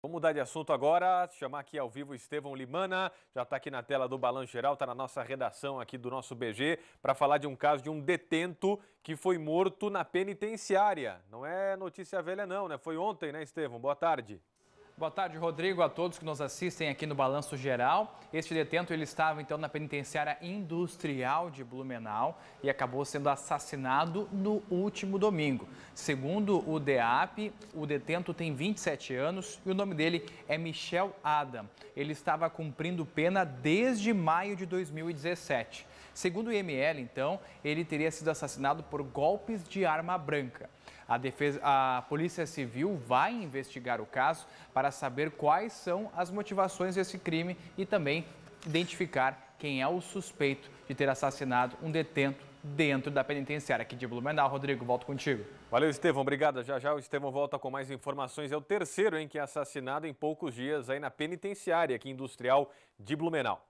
Vamos mudar de assunto agora, chamar aqui ao vivo Estevão Limana, já está aqui na tela do Balanço Geral, está na nossa redação aqui do nosso BG, para falar de um caso de um detento que foi morto na penitenciária. Não é notícia velha não, né? Foi ontem, né, Estevão? Boa tarde. Boa tarde, Rodrigo, a todos que nos assistem aqui no Balanço Geral. Este detento ele estava então na penitenciária industrial de Blumenau e acabou sendo assassinado no último domingo. Segundo o DEAP, o detento tem 27 anos e o nome dele é Michel Adam. Ele estava cumprindo pena desde maio de 2017. Segundo o IML, então, ele teria sido assassinado por golpes de arma branca. A, defesa, a Polícia Civil vai investigar o caso para saber quais são as motivações desse crime e também identificar quem é o suspeito de ter assassinado um detento dentro da penitenciária aqui de Blumenau. Rodrigo, volto contigo. Valeu, Estevão. Obrigado. Já já o Estevão volta com mais informações. É o terceiro em que é assassinado em poucos dias aí na penitenciária aqui industrial de Blumenau.